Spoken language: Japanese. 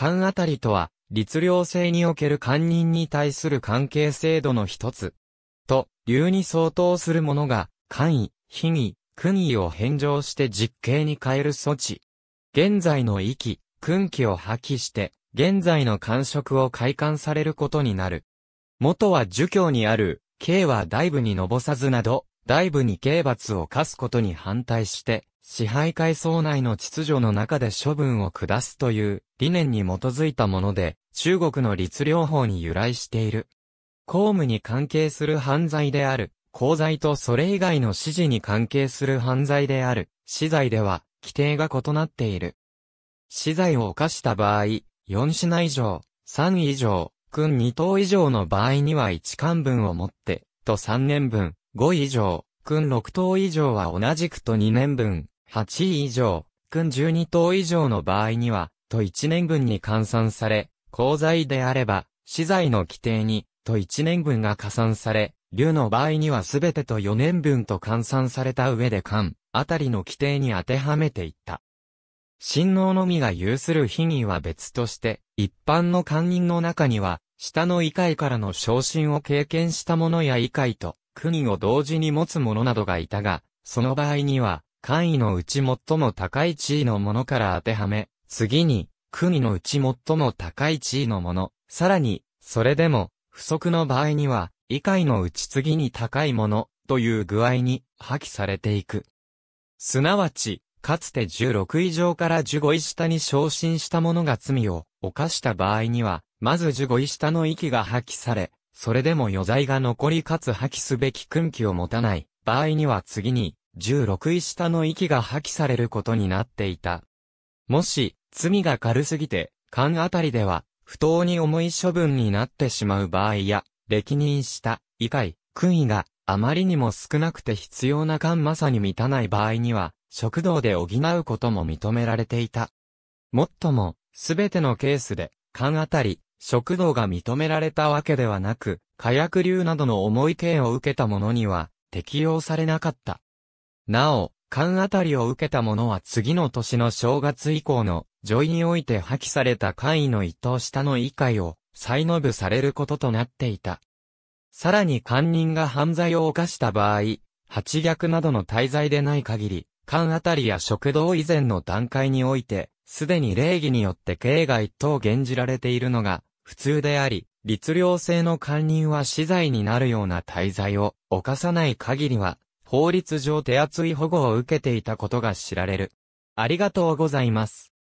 官あたりとは、律令制における官人に対する関係制度の一つ。と、流に相当するものが、官位、品位、君位を返上して実刑に変える措置。現在の気、君期を破棄して、現在の官職を改館されることになる。元は儒教にある、刑は大部にのぼさずなど、大部に刑罰を課すことに反対して、支配階層内の秩序の中で処分を下すという理念に基づいたもので、中国の律令法に由来している。公務に関係する犯罪である、公罪とそれ以外の指示に関係する犯罪である、死罪では、規定が異なっている。死罪を犯した場合、4品以上、3以上、君2等以上の場合には1官分をもって、と3年分、5以上、君6等以上は同じくと2年分、8位以上、君12等以上の場合には、と1年分に換算され、功罪であれば、資材の規定に、と1年分が加算され、流の場合にはすべてと4年分と換算された上で官、あたりの規定に当てはめていった。親王のみが有する品位は別として、一般の官人の中には、下の異界からの昇進を経験した者や異界と、国を同時に持つ者などがいたが、その場合には、官位のうち最も高い地位のものから当てはめ、次に、組のうち最も高い地位のもの、さらに、それでも、不足の場合には、以下のうち次に高いもの、という具合に、破棄されていく。すなわち、かつて16以上から15位下に昇進した者が罪を犯した場合には、まず15位下の域が破棄され、それでも余罪が残りかつ破棄すべき訓期を持たない場合には次に、16位下の息が破棄されることになっていた。もし、罪が軽すぎて、勘あたりでは、不当に重い処分になってしまう場合や、歴任した、以外、君位が、あまりにも少なくて必要な間まさに満たない場合には、食堂で補うことも認められていた。もっとも、すべてのケースで、勘あたり、食堂が認められたわけではなく、火薬流などの重い刑を受けた者には、適用されなかった。なお、官あたりを受けた者は次の年の正月以降の、上位において破棄された官位の一等下の位下を、再延ぶされることとなっていた。さらに官人が犯罪を犯した場合、八逆などの滞在でない限り、官あたりや食堂以前の段階において、すでに礼儀によって刑が一等厳じられているのが、普通であり、律令制の官人は死罪になるような滞在を犯さない限りは、法律上手厚い保護を受けていたことが知られる。ありがとうございます。